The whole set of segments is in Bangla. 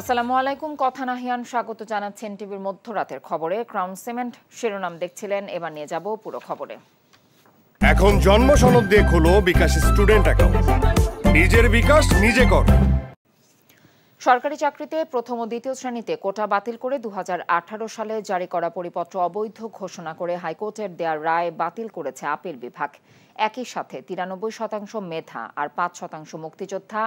আসসালামু আলাইকুম কথা নাহিয়ান স্বাগত জানাচ্ছেন টিভির মধ্যরাতের খবরে ক্রাউন সিমেন্ট শিরোনাম দেখছিলেন এবার নিয়ে যাব পুরো খবরে এখন জন্ম সনদ দিয়ে খুলো বিকাশ স্টুডেন্ট অ্যাকাউন্ট নিজের বিকাশ নিজে কর সরকারি চাকরিতে প্রথম ও দ্বিতীয় শ্রেণীতে কোটা বাতিল করে দু সালে জারি করা পরিপত্র অবৈধ ঘোষণা করে হাইকোর্টের দেয়া রায় বাতিল করেছে আপিল বিভাগ একই সাথে তিরানব্বই শতাংশ মেধা আর পাঁচ শতাংশ মুক্তিযোদ্ধা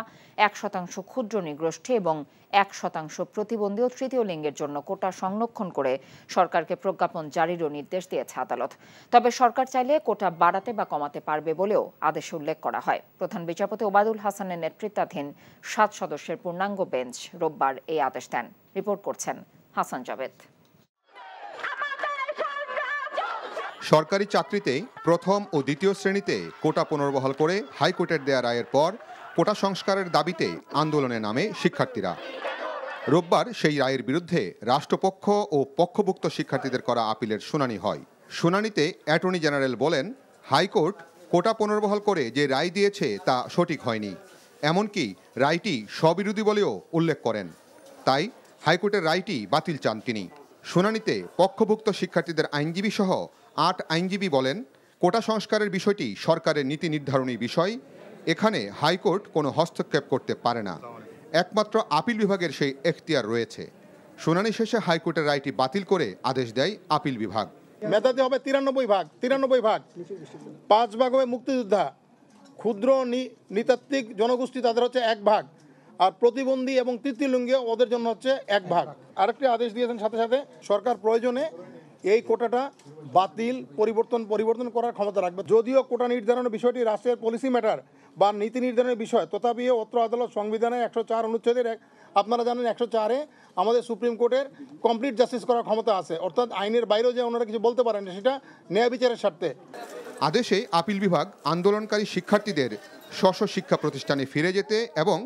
এক শতাংশ ক্ষুদ্র নিগোষ্ঠী এবং এক শতাংশ প্রতিবন্ধী ও তৃতীয় লিঙ্গের জন্য কোটা সংরক্ষণ করে সরকারকে প্রজ্ঞাপন জারিরও নির্দেশ দিয়েছে আদালত তবে সরকার চাইলে কোটা বাড়াতে বা কমাতে পারবে বলেও আদেশে উল্লেখ করা হয় প্রধান বিচারপতি ওবায়দুল হাসানের নেতৃত্বাধীন সাত সদস্যের পূর্ণাঙ্গ বেঞ্চ রোববার এই আদেশ দেন রিপোর্ট করছেন হাসান জাভেদ সরকারি চাকরিতে প্রথম ও দ্বিতীয় শ্রেণীতে কোটা পুনর্বহাল করে হাইকোর্টের দেয়া রায়ের পর কোটা সংস্কারের দাবিতে আন্দোলনে নামে শিক্ষার্থীরা রোববার সেই রায়ের বিরুদ্ধে রাষ্ট্রপক্ষ ও পক্ষভুক্ত শিক্ষার্থীদের করা আপিলের শুনানি হয় শুনানিতে অ্যাটর্নি জেনারেল বলেন হাইকোর্ট কোটা পুনর্বহাল করে যে রায় দিয়েছে তা সঠিক হয়নি এমনকি রায়টি স্ববিরোধী বলেও উল্লেখ করেন তাই হাইকোর্টের রায়টি বাতিল চান তিনি শুনানিতে পক্ষভুক্ত শিক্ষার্থীদের আইনজীবী সহ আট আইনজীবী বলেন কোটা সংস্কারের বিষয়টি সরকারের নীতি নির্ধারণী বিষয় এখানে হাইকোর্ট কোনো হস্তক্ষেপ করতে পারে না একমাত্র আপিল বিভাগের সেই এখতিয়ার রয়েছে শুনানি শেষে হাইকোর্টের রায়টি বাতিল করে আদেশ দেয় আপিল বিভাগ মেধাতে হবে তিরানব্বই ভাগ তিরানব্বই ভাগ পাঁচ ভাগ হবে মুক্তিযোদ্ধা ক্ষুদ্র নৃতাত্ত্বিক জনগোষ্ঠী তাদের হচ্ছে এক ভাগ আর প্রতিবন্ধী এবং তৃতীয় লিঙ্গীয় ওদের জন্য হচ্ছে এক ভাগ আরেকটি আদেশ দিয়েছেন সাথে সাথে সরকার প্রয়োজনে এই কোটাটা বাতিল পরিবর্তন পরিবর্তন করার ক্ষমতা রাখবে যদিও কোটা নির্ধারণের বিষয়টি রাষ্ট্রের পলিসি ম্যাটার বা নীতি নির্ধারণের বিষয় তথাপিও অত্র আদালত সংবিধানে একশো চার অনুচ্ছেদের এক আপনারা জানেন একশো চারে আমাদের সুপ্রিম কোর্টের কমপ্লিট জাস্টিস করার ক্ষমতা আছে অর্থাৎ আইনের বাইরেও যে ওনারা কিছু বলতে পারেন সেটা ন্যায় বিচারের স্বার্থে আদেশে আপিল বিভাগ আন্দোলনকারী শিক্ষার্থীদের স্ব শিক্ষা প্রতিষ্ঠানে ফিরে যেতে এবং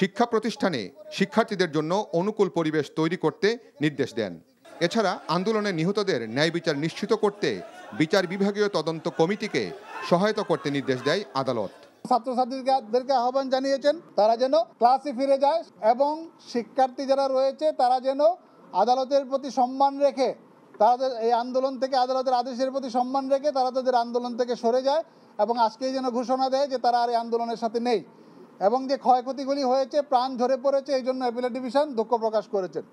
শিক্ষা প্রতিষ্ঠানে শিক্ষার্থীদের জন্য অনুকূল পরিবেশ তৈরি করতে নির্দেশ দেন এছাড়া আন্দোলনে নিহতদের ন্যায় বিচার নিশ্চিত করতে বিচার বিভাগীয় তদন্ত কমিটিকে সহায়তা করতে নির্দেশ দেয় আদালত ছাত্রছাত্রীদেরকে আহ্বান জানিয়েছেন তারা যেন ক্লাসে ফিরে যায় এবং শিক্ষার্থী যারা রয়েছে তারা যেন আদালতের প্রতি সম্মান রেখে তাদের এই আন্দোলন থেকে আদালতের আদেশের প্রতি সম্মান রেখে তারা তাদের আন্দোলন থেকে সরে যায় এবং আজকেই যেন ঘোষণা দেয় যে তারা আর এই আন্দোলনের সাথে নেই এবং যে ক্ষয়ক্ষতিগুলি হয়েছে প্রাণ ঝরে পড়েছে এই জন্য অ্যাপিলেট ডিভিশন দুঃখ প্রকাশ করেছেন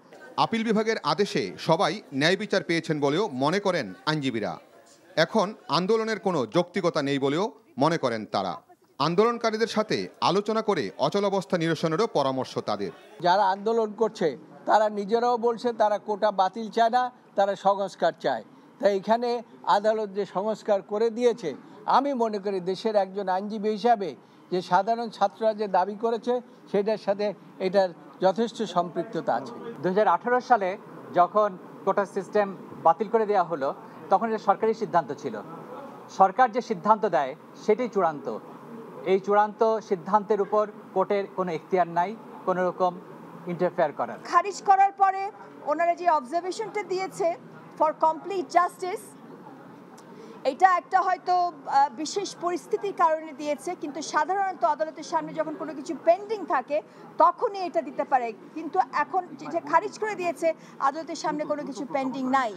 আপিল বিভাগের আদেশে সবাই ন্যায় বিচার পেয়েছেন বলেও মনে করেন আইনজীবীরা এখন আন্দোলনের কোনো যৌক্তিকতা নেই বলেও মনে করেন তারা আন্দোলনকারীদের সাথে আলোচনা করে অচলাবস্থা নিরসনেরও পরামর্শ তাদের যারা আন্দোলন করছে তারা নিজেরাও বলছে তারা কোটা বাতিল চায় না তারা সংস্কার চায় তাই এখানে আদালত যে সংস্কার করে দিয়েছে আমি মনে করি দেশের একজন আইনজীবী হিসাবে যে সাধারণ ছাত্ররা যে দাবি করেছে সেটার সাথে এটার যথেষ্ট সম্পৃক্ততা আছে দু সালে যখন কোটা সিস্টেম বাতিল করে দেওয়া হলো তখন এটা সরকারি সিদ্ধান্ত ছিল সরকার যে সিদ্ধান্ত দেয় সেটাই চূড়ান্ত এই চূড়ান্ত সিদ্ধান্তের উপর কোর্টের কোনো এখতিয়ার নাই কোনো রকম ইন্টারফেয়ার করার খারিজ করার পরে ওনারা যে অবজারভেশনটা দিয়েছে ফর কমপ্লিট জাস্টিস এটা একটা হয়তো বিশেষ পরিস্থিতির কারণে দিয়েছে কিন্তু সাধারণত আদালতের সামনে যখন কোনো কিছু পেন্ডিং থাকে তখনই এটা দিতে পারে কিন্তু এখন যেটা খারিজ করে দিয়েছে আদালতের সামনে কোনো কিছু পেন্ডিং নাই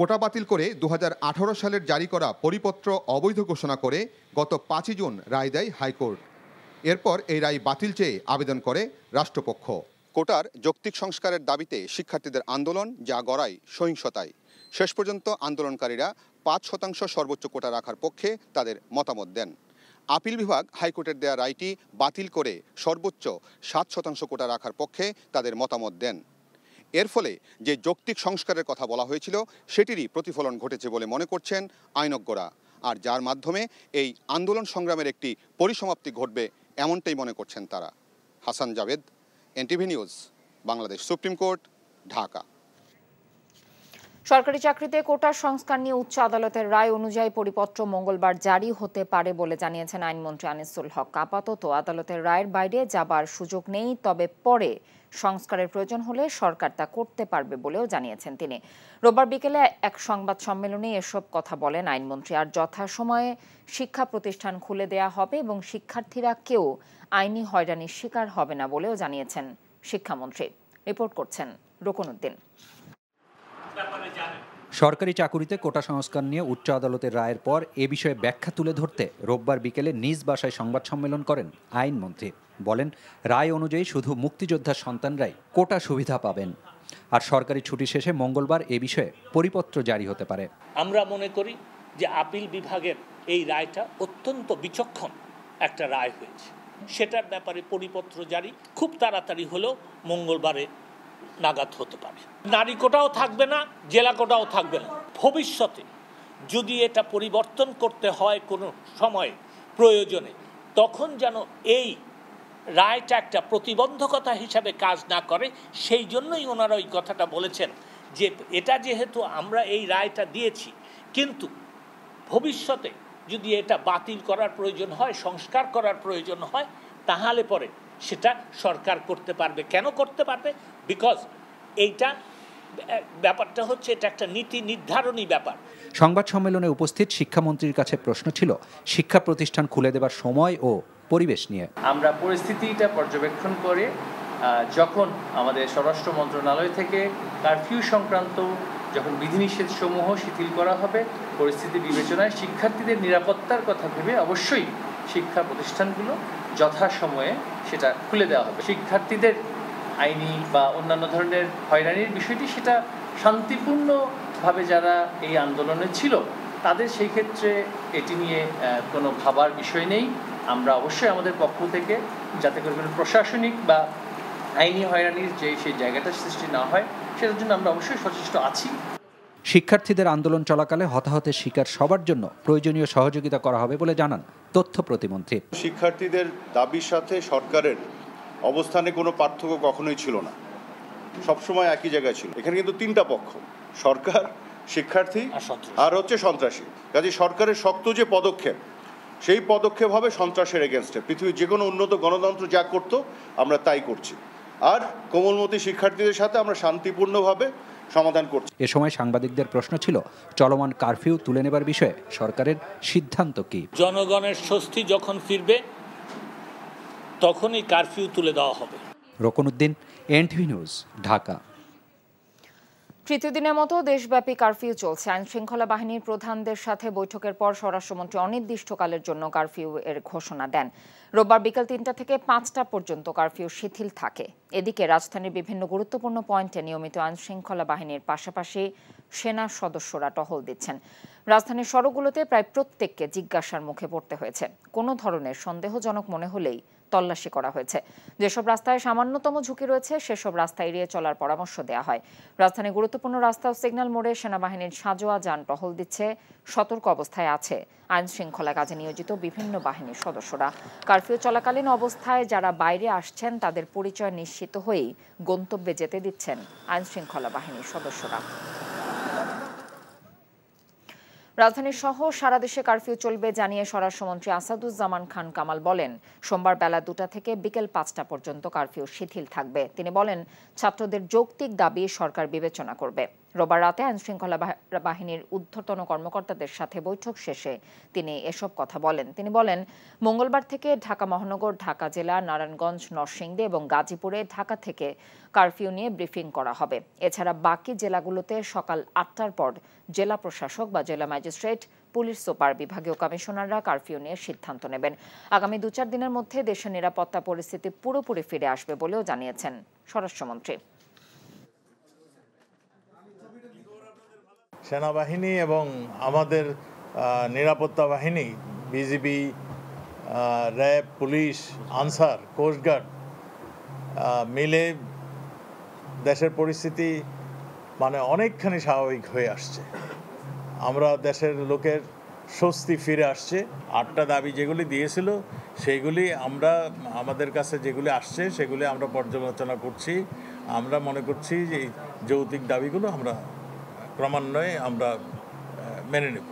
কোটা বাতিল করে দু সালের জারি করা পরিপত্র অবৈধ ঘোষণা করে গত পাঁচই জুন রায় দেয় হাইকোর্ট এরপর এই রায় বাতিল চেয়ে আবেদন করে রাষ্ট্রপক্ষ কোটার যৌক্তিক সংস্কারের দাবিতে শিক্ষার্থীদের আন্দোলন যা গড়ায় সহিংসতায় শেষ পর্যন্ত আন্দোলনকারীরা পাঁচ শতাংশ সর্বোচ্চ কোটা রাখার পক্ষে তাদের মতামত দেন আপিল বিভাগ হাইকোর্টের দেয়া রায়টি বাতিল করে সর্বোচ্চ সাত শতাংশ কোটা রাখার পক্ষে তাদের মতামত দেন এর ফলে যে যৌক্তিক সংস্কারের কথা বলা হয়েছিল সেটিরই প্রতিফলন ঘটেছে বলে মনে করছেন আইনজ্ঞরা আর যার মাধ্যমে এই আন্দোলন সংগ্রামের একটি পরিসমাপ্তি ঘটবে এমনটাই মনে করছেন তারা Hasan Javed NTV news Bangladesh supreme court Dhaka সরকারি চাকরিতে কোটা সংস্কার নিয়ে উচ্চ আদালতের রায় অনুযায়ী পরিপত্র মঙ্গলবার জারি হতে পারে বলে জানিয়েছেন আইনমন্ত্রী আনিসুল হক আপাতত আদালতের রায়ের বাইরে যাবার সুযোগ নেই তবে পরে সংস্কারের প্রয়োজন হলে সরকার তা করতে পারবে বলেও জানিয়েছেন তিনি রোববার বিকেলে এক সংবাদ সম্মেলনে এসব কথা বলেন আইনমন্ত্রী আর যথাসময়ে শিক্ষা প্রতিষ্ঠান খুলে দেয়া হবে এবং শিক্ষার্থীরা কেউ আইনি হয়রানির শিকার হবে না বলেও জানিয়েছেন শিক্ষামন্ত্রী রিপোর্ট করছেন রোকন উদ্দিন সরকারি চাকুরিতে কোটা সংস্কার নিয়ে উচ্চ আদালতের রায়ের পর এ বিষয়ে ব্যাখ্যা তুলে ধরতে রোববার বিকেলে নিজ বাসায় সংবাদ সম্মেলন করেন আইনমন্ত্রী বলেন রায় অনুযায়ী শুধু মুক্তিযোদ্ধার সন্তানরাই কোটা সুবিধা পাবেন আর সরকারি ছুটি শেষে মঙ্গলবার এ বিষয়ে পরিপত্র জারি হতে পারে আমরা মনে করি যে আপিল বিভাগের এই রায়টা অত্যন্ত বিচক্ষণ একটা রায় হয়েছে সেটার ব্যাপারে পরিপত্র জারি খুব তাড়াতাড়ি হলেও মঙ্গলবারে নাগাদ হতে পারে নারী কোটাও থাকবে না জেলা কোটাও থাকবে না ভবিষ্যতে যদি এটা পরিবর্তন করতে হয় কোনো সময়ে প্রয়োজনে তখন যেন এই রায়টা একটা প্রতিবন্ধকতা হিসাবে কাজ না করে সেই জন্যই ওনারা ওই কথাটা বলেছেন যে এটা যেহেতু আমরা এই রায়টা দিয়েছি কিন্তু ভবিষ্যতে যদি এটা বাতিল করার প্রয়োজন হয় সংস্কার করার প্রয়োজন হয় তাহলে পরে সেটা সরকার করতে পারবে কেন করতে পারবে বিকজ এইটা ব্যাপারটা হচ্ছে এটা একটা নীতি নির্ধারণী ব্যাপার সংবাদ সম্মেলনে উপস্থিত শিক্ষামন্ত্রীর কাছে প্রশ্ন ছিল শিক্ষা প্রতিষ্ঠান খুলে দেবার সময় ও পরিবেশ নিয়ে আমরা পরিস্থিতিটা পর্যবেক্ষণ করে যখন আমাদের স্বরাষ্ট্র মন্ত্রণালয় থেকে কারফিউ সংক্রান্ত যখন বিধিনিষেধ সমূহ শিথিল করা হবে পরিস্থিতি বিবেচনায় শিক্ষার্থীদের নিরাপত্তার কথা ভেবে অবশ্যই শিক্ষা প্রতিষ্ঠানগুলো যথাসময়ে সেটা খুলে দেওয়া হবে শিক্ষার্থীদের আইনি বা অন্যান্য ধরনের হয়রানির বিষয়টি সেটা শান্তিপূর্ণভাবে যারা এই আন্দোলনে ছিল তাদের সেই ক্ষেত্রে এটি নিয়ে কোনো ভাবার বিষয় নেই আমরা অবশ্যই আমাদের পক্ষ থেকে যাতে করে কোনো প্রশাসনিক বা আইনি হয়রানির যে সেই জায়গাটা সৃষ্টি না হয় সেটার জন্য আমরা অবশ্যই সচেষ্ট আছি শিক্ষার্থীদের আন্দোলন চলাকালে হতাহতের শিকার সবার জন্য প্রয়োজনীয় সহযোগিতা করা হবে বলে জানান তথ্য প্রতিমন্ত্রী শিক্ষার্থীদের দাবির সাথে সরকারের অবস্থানে কোনো পার্থক্য কখনোই ছিল না সবসময় একই জায়গায় ছিল এখানে কিন্তু তিনটা পক্ষ সরকার শিক্ষার্থী আর হচ্ছে সন্ত্রাসী কাজে সরকারের শক্ত যে পদক্ষেপ সেই পদক্ষেপ হবে সন্ত্রাসের এগেনস্টে পৃথিবীর যে কোনো উন্নত গণতন্ত্র যা করতো আমরা তাই করছি আর কোমলমতি শিক্ষার্থীদের সাথে আমরা শান্তিপূর্ণভাবে সমাধান করছে এ সময় সাংবাদিকদের প্রশ্ন ছিল চলমান কারফিউ তুলে নেবার বিষয়ে সরকারের সিদ্ধান্ত কি জনগণের স্বস্তি যখন ফিরবে তখনই কারফিউ তুলে দেওয়া হবে রকনুদ্দিন এনটিভি নিউজ ঢাকা তৃতীয় দিনের মতো দেশব্যাপী কারফিউ চলছে আইন শৃঙ্খলা বাহিনীর প্রধানদের সাথে বৈঠকের পর স্বরাষ্ট্রমন্ত্রী অনির্দিষ্টকালের জন্য কারফিউ এর ঘোষণা দেন রোববার বিকাল তিনটা থেকে পাঁচটা পর্যন্ত কারফিউ শিথিল থাকে এদিকে রাজধানীর বিভিন্ন গুরুত্বপূর্ণ পয়েন্টে নিয়মিত আইন শৃঙ্খলা বাহিনীর পাশাপাশি সেনা সদস্যরা টহল দিচ্ছেন রাজধানীর সড়কগুলোতে প্রায় প্রত্যেককে জিজ্ঞাসার মুখে পড়তে হয়েছে কোনো ধরনের সন্দেহজনক মনে হলেই তল্লাশি করা হয়েছে যেসব রাস্তায় সামান্যতম ঝুঁকি রয়েছে সেসব রাস্তা এড়িয়ে চলার পরামর্শ দেওয়া হয় রাজধানীর গুরুত্বপূর্ণ রাস্তা ও সিগন্যাল মোড়ে সেনাবাহিনীর সাজোয়া যান টহল দিচ্ছে সতর্ক অবস্থায় আছে আইন শৃঙ্খলা কাজে নিয়োজিত বিভিন্ন বাহিনীর সদস্যরা কারফিউ চলাকালীন অবস্থায় যারা বাইরে আসছেন তাদের পরিচয় নিশ্চিত হয়েই গন্তব্যে যেতে দিচ্ছেন আইন শৃঙ্খলা বাহিনীর সদস্যরা রাজধানী সহ সারা দেশে কারফিউ চলবে জানিয়ে স্বরাষ্ট্রমন্ত্রী আসাদুজ্জামান খান কামাল বলেন সোমবার বেলা দুটা থেকে বিকেল পাঁচটা পর্যন্ত কারফিউ শিথিল থাকবে তিনি বলেন ছাত্রদের যৌক্তিক দাবি সরকার বিবেচনা করবে রোবার রাতে আইনশৃঙ্খলা বাহিনীর ঊর্ধ্বতন কর্মকর্তাদের সাথে বৈঠক শেষে তিনি এসব কথা বলেন তিনি বলেন মঙ্গলবার থেকে ঢাকা মহানগর ঢাকা জেলা নারায়ণগঞ্জ নরসিংদী এবং গাজীপুরে ঢাকা থেকে কারফিউ নিয়ে ব্রিফিং করা হবে এছাড়া বাকি জেলাগুলোতে সকাল আটটার পর জেলা প্রশাসক বা জেলা ম্যাজিস্ট্রেট পুলিশ সুপার বিভাগীয় কমিশনাররা কারফিউ নিয়ে সিদ্ধান্ত নেবেন আগামী দু চার দিনের মধ্যে দেশের নিরাপত্তা পরিস্থিতি পুরোপুরি ফিরে আসবে বলেও জানিয়েছেন স্বরাষ্ট্রমন্ত্রী সেনাবাহিনী এবং আমাদের নিরাপত্তা বাহিনী BGB RAB police Ansar coast guard মিলে দেশের পরিস্থিতি মানে অনেকখানি স্বাভাবিক হয়ে আসছে আমরা দেশের লোকের স্বস্তি ফিরে আসছে আটটা দাবি যেগুলি দিয়েছিল সেগুলি আমরা আমাদের কাছে যেগুলি আসছে সেগুলি আমরা পর্যালোচনা করছি আমরা মনে করছি যে যৌতিক দাবিগুলো আমরা ক্রমান্বয়ে আমরা মেনে নেব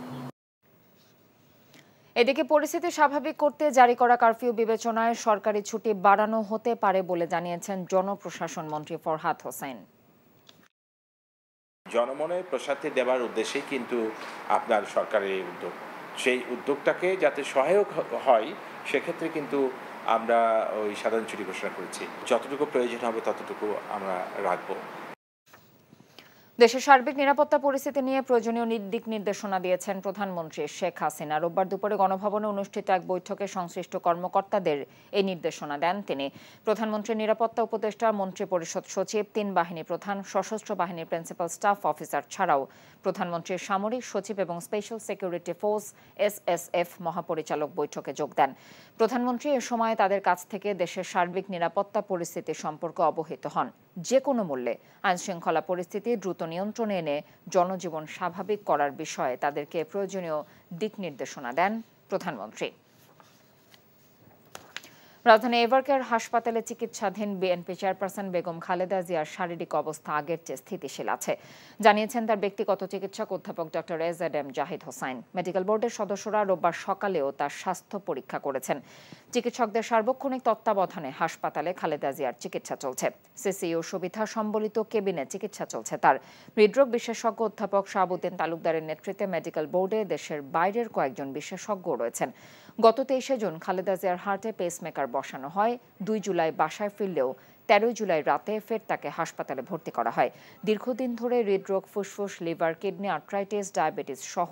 এদিকে পরিস্থিতি স্বাভাবিক করতে জারি করা কারফিউ বিবেচনায় সরকারি ছুটি বাড়ানো হতে পারে বলে জানিয়েছেন জনপ্রশাসন মন্ত্রী ফরহাদ হোসেন জনমনে প্রশান্তি দেওয়ার উদ্দেশ্যে কিন্তু আপনার সরকারের উদ্যোগ সেই উদ্যোগটাকে যাতে সহায়ক হয় সেক্ষেত্রে কিন্তু আমরা ওই সাধারণ ছুটি ঘোষণা করেছি যতটুকু প্রয়োজন হবে ততটুকু আমরা রাখবো দেশের সার্বিক নিরাপত্তা পরিস্থিতি নিয়ে প্রয়োজনীয় দিক নির্দেশনা দিয়েছেন প্রধানমন্ত্রী শেখ হাসিনা রোববার দুপুরে গণভবনে অনুষ্ঠিত এক বৈঠকে সংশ্লিষ্ট কর্মকর্তাদের এই নির্দেশনা দেন তিনি প্রধানমন্ত্রীর নিরাপত্তা উপদেষ্টা মন্ত্রী পরিষদ সচিব তিন বাহিনী প্রধান সশস্ত্র বাহিনীর প্রিন্সিপাল স্টাফ অফিসার ছাড়াও প্রধানমন্ত্রীর সামরিক সচিব এবং স্পেশাল সিকিউরিটি ফোর্স এসএসএফ মহাপরিচালক বৈঠকে যোগ দেন প্রধানমন্ত্রী এ সময় তাদের কাছ থেকে দেশের সার্বিক নিরাপত্তা পরিস্থিতি সম্পর্কে অবহিত হন যে কোনো মূল্যে আইনশৃঙ্খলা পরিস্থিতি দ্রুত নিয়ন্ত্রণে এনে জনজীবন স্বাভাবিক করার বিষয়ে তাদেরকে প্রয়োজনীয় দিক নির্দেশনা দেন প্রধানমন্ত্রী রাজধানী এভারকেয়ার হাসপাতালে চিকিৎসাধীন বিএনপি চেয়ারপারসন বেগম খালেদা জিয়ার শারীরিক অবস্থা আগের চেয়ে স্থিতিশীল আছে জানিয়েছেন তার ব্যক্তিগত চিকিৎসক অধ্যাপক ড ডক্টর এড এম জাহিদ হোসাইন মেডিকেল বোর্ডের সদস্যরা রোববার সকালেও তার স্বাস্থ্য পরীক্ষা করেছেন চিকিৎসকদের সার্বক্ষণিক তত্ত্বাবধানে হাসপাতালে খালেদা জিয়ার চিকিৎসা চলছে সিসিইউ সুবিধা সম্বলিত কেবিনে চিকিৎসা চলছে তার হৃদরোগ বিশেষজ্ঞ অধ্যাপক শাহাবুদ্দিন তালুকদারের নেতৃত্বে মেডিকেল বোর্ডে দেশের বাইরের কয়েকজন বিশেষজ্ঞ রয়েছেন গত তেইশে জুন খালেদা জিয়ার হার্টে পেসমেকার বসানো হয় দুই জুলাই বাসায় ফিরলেও তেরোই জুলাই রাতে ফের তাকে হাসপাতালে ভর্তি করা হয় দীর্ঘদিন ধরে হৃদরোগ ফুসফুস লিভার কিডনি আর্ট্রাইটিস ডায়াবেটিস সহ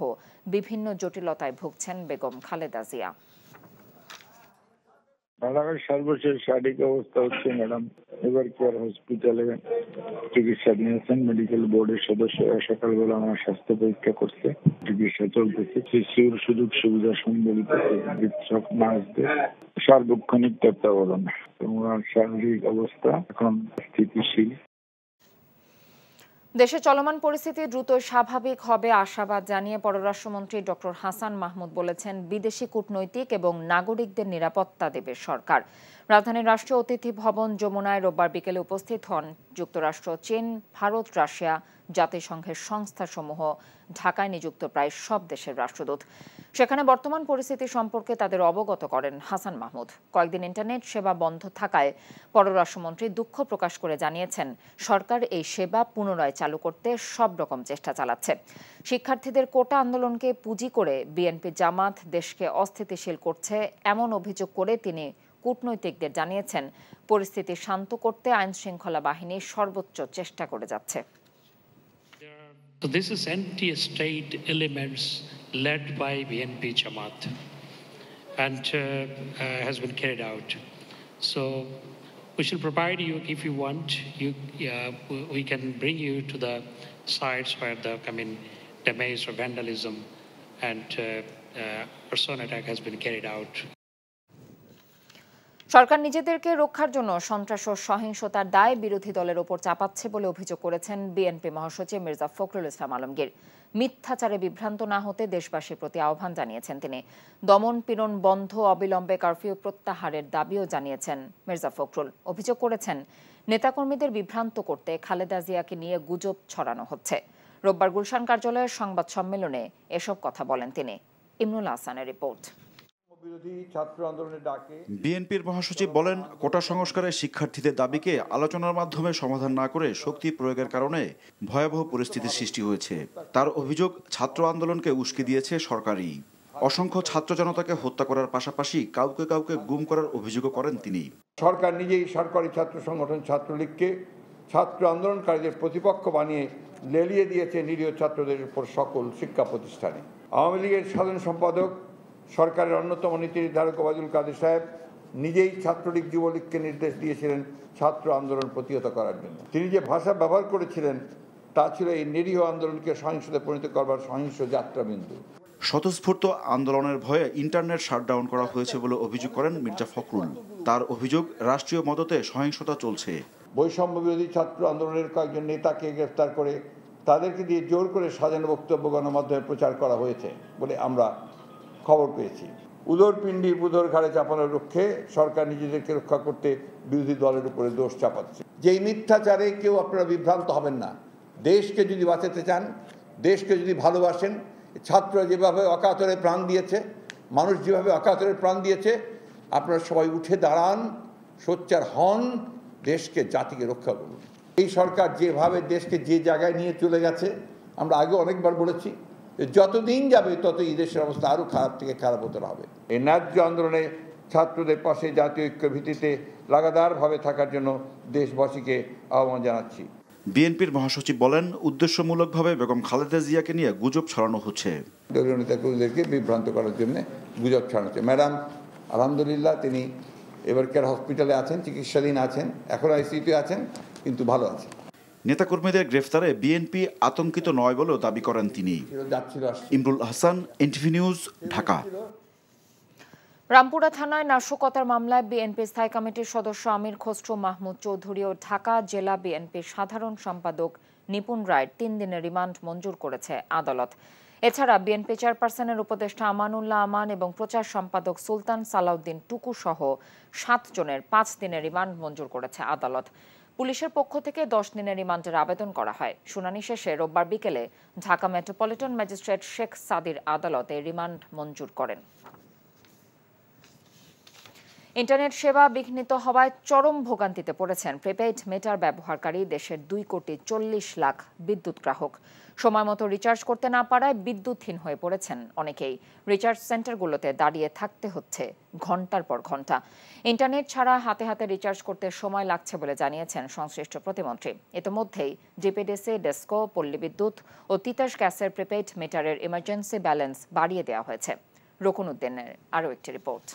বিভিন্ন জটিলতায় ভুগছেন বেগম খালেদা জিয়া ম্যাডামের সর্বশেষ শারীরিক অবস্থা হচ্ছে ম্যাডাম এবার কেয়ার হসপিটালে চিকিৎসা নিয়েছেন মেডিকেল বোর্ডের সদস্যরা সকালবেলা আমার স্বাস্থ্য পরীক্ষা করছে চিকিৎসা চলতেছে শিশুর সুযোগ সুবিধা সম্বলিত চিকিৎসক মাসদের সার্বক্ষণিক তত্ত্বাবধান ওনার শারীরিক অবস্থা এখন স্থিতিশীল দেশে চলমান পরিস্থিতি দ্রুত স্বাভাবিক হবে আশাবাদ জানিয়ে পররাষ্ট্রমন্ত্রী ডক্টর হাসান মাহমুদ বলেছেন বিদেশি কূটনৈতিক এবং নাগরিকদের নিরাপত্তা দেবে সরকার রাজধানীর রাষ্ট্রীয় অতিথি ভবন যমুনায় রোববার বিকেলে উপস্থিত হন যুক্তরাষ্ট্র চীন ভারত রাশিয়া জাতিসংঘের সংস্থাসমূহ ঢাকায় নিযুক্ত প্রায় সব দেশের রাষ্ট্রদূত সেখানে বর্তমান পরিস্থিতি সম্পর্কে তাদের অবগত করেন হাসান মাহমুদ কয়েকদিন ইন্টারনেট সেবা বন্ধ থাকায় পররাষ্ট্রমন্ত্রী দুঃখ প্রকাশ করে জানিয়েছেন সরকার এই সেবা পুনরায় চালু করতে সব রকম চেষ্টা চালাচ্ছে শিক্ষার্থীদের কোটা আন্দোলনকে পুঁজি করে বিএনপি জামাত দেশকে অস্থিতিশীল করছে এমন অভিযোগ করে তিনি কূটনৈতিকদের জানিয়েছেন পরিস্থিতি শান্ত করতে আইন শৃঙ্খলা বাহিনী সর্বোচ্চ চেষ্টা করে যাচ্ছে So this is anti-state elements led by BNP Jamaat and uh, uh, has been carried out. So we shall provide you, if you want, you, we can bring you to the sites where the, I mean, damage or vandalism and uh, uh, person attack has been carried out. সরকার নিজেদেরকে রক্ষার জন্য সন্ত্রাস ও সহিংসতার দায় বিরোধী দলের ওপর চাপাচ্ছে বলে অভিযোগ করেছেন বিএনপি মহাসচিব মির্জা ফখরুল ইসলাম আলমগীর মিথ্যাচারে বিভ্রান্ত না হতে দেশবাসীর প্রতি আহ্বান জানিয়েছেন তিনি দমন পীড়ন বন্ধ অবিলম্বে কারফিউ প্রত্যাহারের দাবিও জানিয়েছেন মির্জা ফখরুল অভিযোগ করেছেন নেতাকর্মীদের বিভ্রান্ত করতে খালেদা জিয়াকে নিয়ে গুজব ছড়ানো হচ্ছে রোববার গুলশান কার্যালয়ের সংবাদ সম্মেলনে এসব কথা বলেন তিনি ইমরুল হাসানের রিপোর্ট বিএনপির মহাসচিব বলেন কোটা সংস্কারের শিক্ষার্থীদের দাবিকে আলোচনার মাধ্যমে সমাধান না করে শক্তি প্রয়োগের কারণে ভয়াবহ পরিস্থিতির সৃষ্টি হয়েছে তার অভিযোগ ছাত্র আন্দোলনকে উস্কে দিয়েছে সরকারই অসংখ্য ছাত্র জনতাকে হত্যা করার পাশাপাশি কাউকে কাউকে গুম করার অভিযোগও করেন তিনি সরকার নিজেই সরকারি ছাত্র সংগঠন ছাত্রলীগকে ছাত্র আন্দোলনকারীদের প্রতিপক্ষ বানিয়ে লেলিয়ে দিয়েছে নিরীহ ছাত্রদের উপর সকল শিক্ষা প্রতিষ্ঠানে আওয়ামী লীগের সাধারণ সম্পাদক সরকারের অন্যতম নীতি নির্ধারক ওবায়দুল কাদের সাহেব নিজেই ছাত্রলীগ যুবলীগকে নির্দেশ দিয়েছিলেন ছাত্র আন্দোলন প্রতিহত করার জন্য তিনি যে ভাষা ব্যবহার করেছিলেন তা ছিল এই নিরীহ আন্দোলনকে সহিংসতে পরিণত করবার সহিংস যাত্রাবিন্দু স্বতঃস্ফূর্ত আন্দোলনের ভয়ে ইন্টারনেট শাটডাউন করা হয়েছে বলে অভিযোগ করেন মির্জা ফখরুল তার অভিযোগ রাষ্ট্রীয় মদতে সহিংসতা চলছে বৈষম্য বিরোধী ছাত্র আন্দোলনের কয়েকজন নেতাকে গ্রেফতার করে তাদেরকে দিয়ে জোর করে সাজানো বক্তব্য গণমাধ্যমে প্রচার করা হয়েছে বলে আমরা খবর পেয়েছি উদর পিণ্ডি ঘাড়ে চাপানোর লক্ষ্যে সরকার নিজেদেরকে রক্ষা করতে বিরোধী দলের উপরে দোষ চাপাচ্ছে যেই মিথ্যাচারে কেউ আপনারা বিভ্রান্ত হবেন না দেশকে যদি বাঁচাতে চান দেশকে যদি ভালোবাসেন ছাত্র যেভাবে অকাতরে প্রাণ দিয়েছে মানুষ যেভাবে অকাতরে প্রাণ দিয়েছে আপনারা সবাই উঠে দাঁড়ান সোচ্চার হন দেশকে জাতিকে রক্ষা করুন এই সরকার যেভাবে দেশকে যে জায়গায় নিয়ে চলে গেছে আমরা আগে অনেকবার বলেছি যতদিন যাবে তত দেশের অবস্থা আরও খারাপ থেকে খারাপ হতে হবে এই ন্যায্য আন্দোলনে ছাত্রদের পাশে জাতীয় ঐক্য ভিত্তিতে লাগাতারভাবে থাকার জন্য দেশবাসীকে আহ্বান জানাচ্ছি বিএনপির মহাসচিব বলেন উদ্দেশ্যমূলকভাবে বেগম খালেদা জিয়াকে নিয়ে গুজব ছড়ানো হচ্ছে দলীয় নেতাকর্মীদেরকে বিভ্রান্ত করার জন্য গুজব ছড়ানো হচ্ছে ম্যাডাম আলহামদুলিল্লাহ তিনি এবার কেয়ার হসপিটালে আছেন চিকিৎসাধীন আছেন এখনও আইসিইউতে আছেন কিন্তু ভালো আছেন নেতাকর্মীদের গ্রেফতারে বিএনপি আতঙ্কিত নয় বলেও দাবি করেন তিনি ইমরুল হাসান এনটিভি নিউজ ঢাকা রামপুরা থানায় নাশকতার মামলায় বিএনপি স্থায়ী কমিটির সদস্য আমির খসরু মাহমুদ চৌধুরী ও ঢাকা জেলা বিএনপি সাধারণ সম্পাদক নিপুন রায়ের তিন দিনের রিমান্ড মঞ্জুর করেছে আদালত এছাড়া বিএনপি চেয়ারপারসনের উপদেষ্টা আমানুল্লাহ আমান এবং প্রচার সম্পাদক সুলতান সালাউদ্দিন টুকু সহ সাতজনের পাঁচ দিনের রিমান্ড মঞ্জুর করেছে আদালত পুলিশের পক্ষ থেকে দশ দিনের রিমান্ডের আবেদন করা হয় শুনানি শেষে রোববার বিকেলে ঢাকা মেট্রোপলিটন ম্যাজিস্ট্রেট শেখ সাদির আদালতে রিমান্ড মঞ্জুর করেন ইন্টারনেট সেবা বিঘ্নিত হওয়ায় চরম ভোগান্তিতে পড়েছেন প্রিপেইড মিটার ব্যবহারকারী দেশের দুই কোটি চল্লিশ লাখ বিদ্যুৎ গ্রাহক সময় মতো রিচার্জ করতে না পারায় বিদ্যুৎহীন হয়ে পড়েছেন অনেকেই রিচার্জ সেন্টারগুলোতে দাঁড়িয়ে থাকতে হচ্ছে ঘন্টার পর ঘন্টা ইন্টারনেট ছাড়া হাতে হাতে রিচার্জ করতে সময় লাগছে বলে জানিয়েছেন সংশ্লিষ্ট প্রতিমন্ত্রী ইতিমধ্যেই জিপিডিসি ডেস্কো পল্লী বিদ্যুৎ ও তিতাস গ্যাসের প্রিপেইড মিটারের ইমার্জেন্সি ব্যালেন্স বাড়িয়ে দেওয়া হয়েছে রকুন উদ্দিনের আরও একটি রিপোর্ট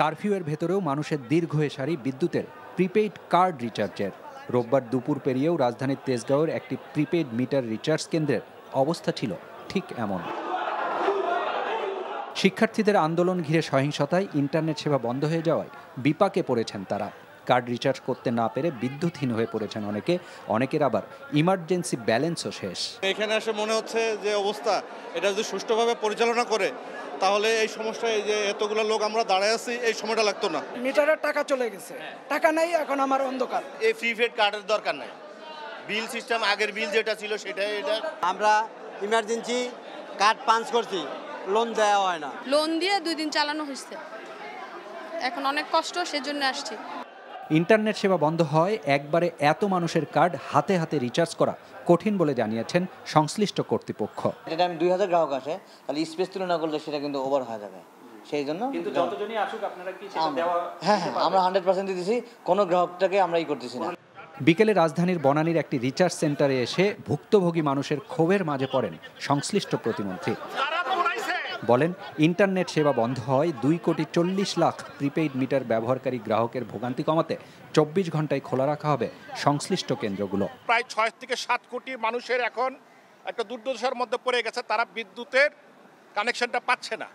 কারফিউয়ের ভেতরেও মানুষের দীর্ঘ সারি বিদ্যুতের প্রিপেইড কার্ড রিচার্জের রোববার দুপুর পেরিয়েও রাজধানীর তেজগাঁওয়ের একটি প্রিপেইড মিটার রিচার্জ কেন্দ্রের অবস্থা ছিল ঠিক এমন শিক্ষার্থীদের আন্দোলন ঘিরে সহিংসতায় ইন্টারনেট সেবা বন্ধ হয়ে যাওয়ায় বিপাকে পড়েছেন তারা কার্ড রিচার্জ করতে না পেরে বিদ্যুৎহীন হয়ে পড়েছেন অনেকে অনেকের আবার ইমার্জেন্সি ব্যালেন্সও শেষ এখানে আসে মনে হচ্ছে যে অবস্থা এটা যদি সুষ্ঠুভাবে পরিচালনা করে তাহলে এই সমস্যা এই যে এতগুলো লোক আমরা দাঁড়ায় আছি এই সময়টা লাগতো না মিটারের টাকা চলে গেছে টাকা নাই এখন আমার অন্ধকার এই ফ্রি ফেড কার্ডের দরকার নাই বিল সিস্টেম আগের বিল যেটা ছিল সেটাই এটা আমরা ইমার্জেন্সি কার্ড পাঞ্চ করছি লোন দেওয়া হয় না লোন দিয়ে দুই দিন চালানো হয়েছে এখন অনেক কষ্ট সেজন্য আসছি ইন্টারনেট সেবা বন্ধ হয় একবারে এত মানুষের কার্ড হাতে হাতে রিচার্জ করা কঠিন বলে জানিয়েছেন সংশ্লিষ্ট কর্তৃপক্ষ এটা আমি দুই হাজার গ্রাহক আসে তাহলে স্পেস তুলনা করলে সেটা কিন্তু ওভার হয়ে যাবে সেই জন্য কিন্তু হ্যাঁ হ্যাঁ আমরা হান্ড্রেড পার্সেন্ট দিতেছি কোনো গ্রাহকটাকে আমরা ই করতেছি না বিকেলে রাজধানীর বনানীর একটি রিচার্জ সেন্টারে এসে ভুক্তভোগী মানুষের ক্ষোভের মাঝে পড়েন সংশ্লিষ্ট প্রতিমন্ত্রী বলেন ইন্টারনেট সেবা বন্ধ হয় দুই কোটি চল্লিশ লাখ প্রিপেইড মিটার ব্যবহারকারী গ্রাহকের ভোগান্তি কমাতে চব্বিশ ঘন্টায় খোলা রাখা হবে সংশ্লিষ্ট কেন্দ্রগুলো প্রায় ছয় থেকে সাত কোটি মানুষের এখন একটা দুর্দশার মধ্যে পড়ে গেছে তারা বিদ্যুতের কানেকশনটা পাচ্ছে না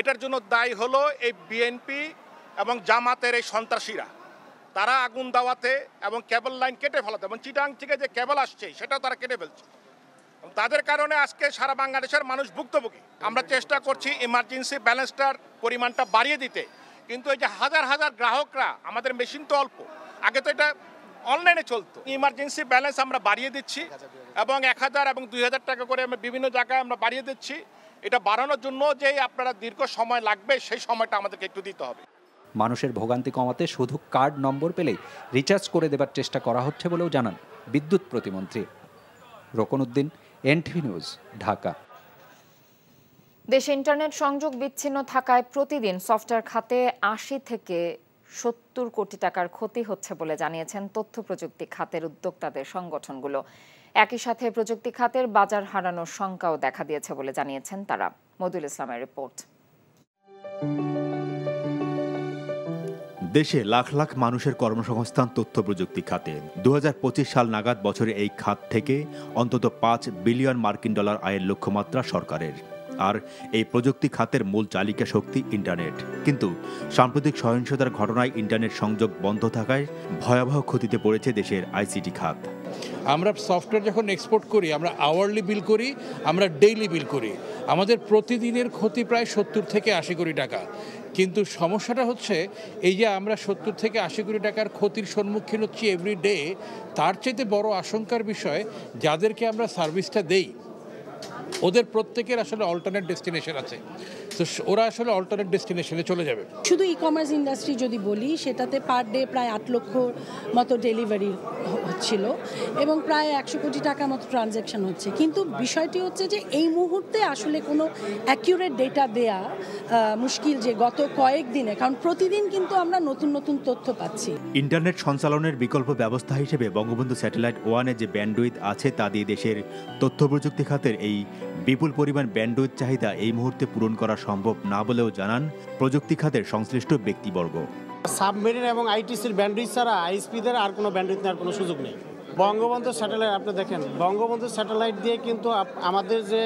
এটার জন্য দায়ী হলো এই বিএনপি এবং জামাতের এই সন্ত্রাসীরা তারা আগুন দাওয়াতে এবং কেবল লাইন কেটে ফেলাতে এবং চিটাং থেকে যে কেবল আসছে সেটাও তারা কেটে ফেলছে তাদের কারণে আজকে সারা বাংলাদেশের মানুষ ভুক্তভোগী আমরা চেষ্টা করছি ইমার্জেন্সি ব্যালেন্সটার পরিমাণটা বাড়িয়ে দিতে কিন্তু এই যে হাজার হাজার গ্রাহকরা আমাদের মেশিন তো অল্প আগে তো এটা অনলাইনে চলতো ইমার্জেন্সি ব্যালেন্স আমরা বাড়িয়ে দিচ্ছি এবং এক হাজার এবং দুই হাজার টাকা করে আমরা বিভিন্ন জায়গায় আমরা বাড়িয়ে দিচ্ছি এটা বাড়ানোর জন্য যে আপনারা দীর্ঘ সময় লাগবে সেই সময়টা আমাদেরকে একটু দিতে হবে মানুষের ভোগান্তি কমাতে শুধু কার্ড নম্বর পেলেই রিচার্জ করে দেবার চেষ্টা করা হচ্ছে বলেও জানান বিদ্যুৎ প্রতিমন্ত্রী রোকন উদ্দিন এনটিভি নিউজ ঢাকা দেশে ইন্টারনেট সংযোগ বিচ্ছিন্ন থাকায় প্রতিদিন সফটওয়্যার খাতে আশি থেকে সত্তর কোটি টাকার ক্ষতি হচ্ছে বলে জানিয়েছেন তথ্য প্রযুক্তি খাতের উদ্যোক্তাদের সংগঠনগুলো একই সাথে প্রযুক্তি খাতের বাজার হারানোর শঙ্কাও দেখা দিয়েছে বলে জানিয়েছেন তারা মদুল ইসলামের রিপোর্ট দেশে লাখ লাখ মানুষের কর্মসংস্থান তথ্য প্রযুক্তি খাতে দু সাল নাগাদ বছরে এই খাত থেকে অন্তত পাঁচ বিলিয়ন মার্কিন ডলার আয়ের লক্ষ্যমাত্রা সরকারের আর এই প্রযুক্তি খাতের মূল চালিকা শক্তি ইন্টারনেট কিন্তু সাম্প্রতিক সহিংসতার ঘটনায় ইন্টারনেট সংযোগ বন্ধ থাকায় ভয়াবহ ক্ষতিতে পড়েছে দেশের আইসিটি খাত আমরা সফটওয়্যার যখন এক্সপোর্ট করি আমরা আওয়ারলি বিল করি আমরা ডেইলি বিল করি আমাদের প্রতিদিনের ক্ষতি প্রায় সত্তর থেকে আশি কোটি টাকা কিন্তু সমস্যাটা হচ্ছে এই যে আমরা সত্তর থেকে আশি কোটি টাকার ক্ষতির সম্মুখীন হচ্ছি এভরি ডে তার চাইতে বড় আশঙ্কার বিষয় যাদেরকে আমরা সার্ভিসটা দেই ওদের প্রত্যেকের আসলে অল্টারনেট ডেস্টিনেশন আছে তো ওরা আসলে অল্টারনেট ডেস্টিনেশনে চলে যাবে শুধু ই কমার্স ইন্ডাস্ট্রি যদি বলি সেটাতে পার ডে প্রায় আট লক্ষ মতো ডেলিভারি হচ্ছিল এবং প্রায় একশো কোটি টাকা মতো ট্রানজ্যাকশন হচ্ছে কিন্তু বিষয়টি হচ্ছে যে এই মুহূর্তে আসলে কোনো অ্যাকিউরেট ডেটা দেয়া মুশকিল যে গত কয়েক দিনে কারণ প্রতিদিন কিন্তু আমরা নতুন নতুন তথ্য পাচ্ছি ইন্টারনেট সঞ্চালনের বিকল্প ব্যবস্থা হিসেবে বঙ্গবন্ধু স্যাটেলাইট ওয়ানে যে ব্যান্ডউইথ আছে তা দিয়ে দেশের তথ্য প্রযুক্তি খাতের এই বিপুল পরিমাণ ব্যান্ডউইথ চাহিদা এই মুহূর্তে পূরণ করা সম্ভব না বলেও জানান প্রযুক্তি খাতের সংশ্লিষ্ট ব্যক্তিবর্গ সাবমেরিন এবং আইটিসির ব্যান্ডউইথ ছাড়া আইএসপিদের আর কোনো ব্যান্ডউইথ নেওয়ার কোনো সুযোগ নেই বঙ্গবন্ধু স্যাটেলাইট আপনি দেখেন বঙ্গবন্ধু স্যাটেলাইট দিয়ে কিন্তু আমাদের যে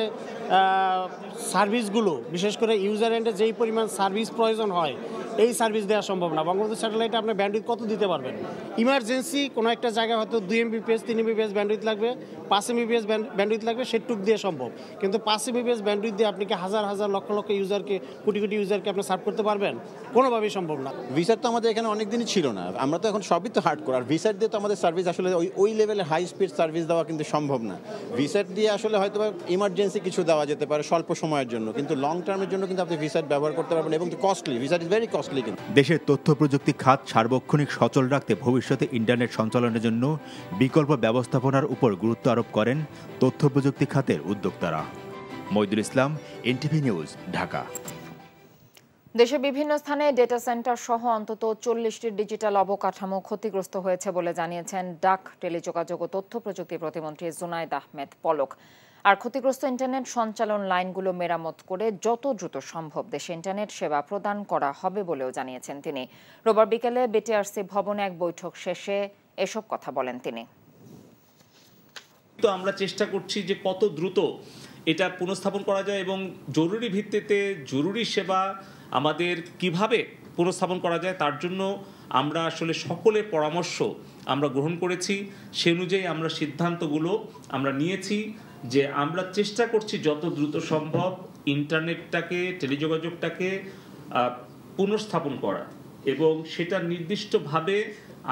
সার্ভিসগুলো বিশেষ করে ইউজার এন্ডে যেই পরিমাণ সার্ভিস প্রয়োজন হয় এই সার্ভিস দেওয়া সম্ভব না বঙ্গবন্ধু স্যাটেলাইটে আপনার ব্যান্ডউইথ কত দিতে পারবেন ইমার্জেন্সি কোনো একটা জায়গায় হয়তো দুই বিপিএস তিন এমবিপিএস ব্যান্ডউইথ লাগবে পাঁচ এমবিপিএস ব্যান্ডউইথ লাগবে সেটুক দিয়ে সম্ভব কিন্তু পাঁচ এমবিপিএস ব্যান্ডউইথ দিয়ে আপনি কি হাজার হাজার লক্ষ লক্ষ ইউজারকে কোটি কোটি ইউজারকে আপনি সার্ভ করতে পারবেন কোনোভাবেই সম্ভব না ভিসার তো আমাদের এখানে অনেক দিনই ছিল না আমরা তো এখন সবই তো হার্ড করার আর ভিসার দিয়ে তো আমাদের সার্ভিস আসলে ওই ওই লেভেলে হাই স্পিড সার্ভিস দেওয়া কিন্তু সম্ভব না ভিসার দিয়ে আসলে হয়তো ইমার্জেন্সি কিছু দেওয়া যেতে পারে স্বল্প সময়ের জন্য কিন্তু লং টার্মের জন্য কিন্তু আপনি ভিসার ব্যবহার করতে পারবেন এবং কস্টলি ভিসার ইজ ভেরি কস্টলি কস্টলি কিন্তু দেশের তথ্য প্রযুক্তি খাত সার্বক্ষণিক সচল রাখতে ভবিষ্যতে ইন্টারনেট সঞ্চালনের জন্য বিকল্প ব্যবস্থাপনার উপর গুরুত্ব আরোপ করেন তথ্য প্রযুক্তি খাতের উদ্যোক্তারা মইদুল ইসলাম এনটিভি নিউজ ঢাকা দেশের বিভিন্ন স্থানে ডেটা সেন্টার সহ অন্তত চল্লিশটির ডিজিটাল অবকাঠামো ক্ষতিগ্রস্ত হয়েছে বলে জানিয়েছেন ডাক টেলিযোগাযোগ ও তথ্য প্রযুক্তি প্রতিমন্ত্রী জুনায়দ আহমেদ পলক আর ক্ষতিগ্রস্ত ইন্টারনেট সঞ্চালন লাইনগুলো মেরামত করে যত দ্রুত সম্ভব দেশে ইন্টারনেট সেবা প্রদান করা হবে বলেও জানিয়েছেন তিনি রোববার বিকেলে বিটিআরসি ভবনে এক বৈঠক শেষে এসব কথা বলেন তিনি তো আমরা চেষ্টা করছি যে কত দ্রুত এটা পুনঃস্থাপন করা যায় এবং জরুরি ভিত্তিতে জরুরি সেবা আমাদের কিভাবে পুনঃস্থাপন করা যায় তার জন্য আমরা আসলে সকলে পরামর্শ আমরা গ্রহণ করেছি সে অনুযায়ী আমরা সিদ্ধান্তগুলো আমরা নিয়েছি যে আমরা চেষ্টা করছি যত দ্রুত সম্ভব ইন্টারনেটটাকে টেলিযোগাযোগটাকে পুনঃস্থাপন করা এবং সেটা নির্দিষ্টভাবে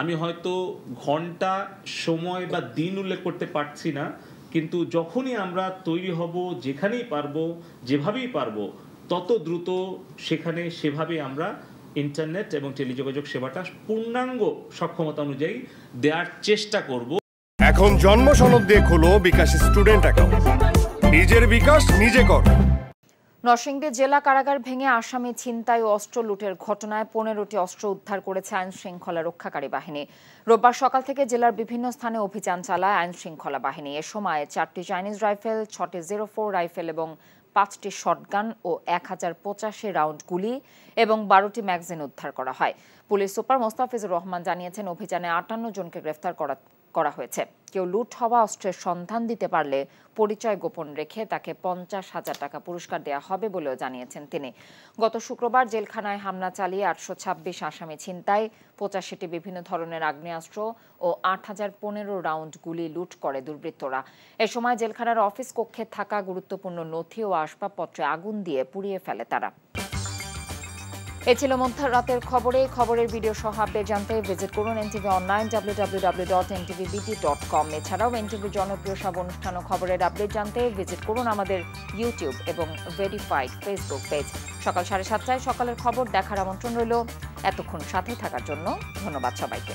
আমি হয়তো ঘন্টা সময় বা দিন উল্লেখ করতে পারছি না কিন্তু যখনই আমরা তৈরি হব যেখানেই পারবো যেভাবেই পারবো তত দ্রুত সেখানে সেভাবে আমরা ইন্টারনেট এবং টেলিযোগাযোগ সেবাটা পূর্ণাঙ্গ সক্ষমতা অনুযায়ী দেওয়ার চেষ্টা করব এখন জন্ম সনদ দিয়ে খোলো বিকাশ স্টুডেন্ট অ্যাকাউন্ট নিজের বিকাশ নিজে কর নরসিংদী জেলা কারাগার ভেঙে আসামি ছিনতাই ও অস্ত্র লুটের ঘটনায় পনেরোটি অস্ত্র উদ্ধার করেছে আইন শৃঙ্খলা রক্ষাকারী বাহিনী রোববার সকাল থেকে জেলার বিভিন্ন স্থানে অভিযান চালায় আইন শৃঙ্খলা বাহিনী এ সময় চারটি চাইনিজ রাইফেল ছটি জিরো ফোর রাইফেল এবং পাঁচটি শটগান ও এক হাজার পঁচাশি রাউন্ড গুলি এবং বারোটি ম্যাগজিন উদ্ধার করা হয় পুলিশ সুপার মোস্তাফিজুর রহমান জানিয়েছেন অভিযানে আটান্ন জনকে গ্রেফতার করা করা হয়েছে কেউ লুট হওয়া অস্ত্রের সন্ধান দিতে পারলে পরিচয় গোপন রেখে তাকে পঞ্চাশ হাজার টাকা পুরস্কার দেওয়া হবে বলেও জানিয়েছেন তিনি গত শুক্রবার জেলখানায় হামলা চালিয়ে আটশো ছাব্বিশ আসামি ছিনতাই পঁচাশিটি বিভিন্ন ধরনের আগ্নেয়াস্ত্র ও আট হাজার পনেরো রাউন্ড গুলি লুট করে দুর্বৃত্তরা এ সময় জেলখানার অফিস কক্ষে থাকা গুরুত্বপূর্ণ নথি ও আসবাবপত্রে আগুন দিয়ে পুড়িয়ে ফেলে তারা এ ছিল মধ্যরাতের রাতের খবরে খবরের ভিডিও সহ আপডেট জানতে ভিজিট করুন এনটিভি অনলাইন www.ntvbt.com এছাড়াও এনটিভির জনপ্রিয় সব অনুষ্ঠান ও খবরের আপডেট জানতে ভিজিট করুন আমাদের ইউটিউব এবং ভেরিফাইড ফেসবুক পেজ সকাল সাড়ে সাতটায় সকালের খবর দেখার আমন্ত্রণ রইল এতক্ষণ সাথে থাকার জন্য ধন্যবাদ সবাইকে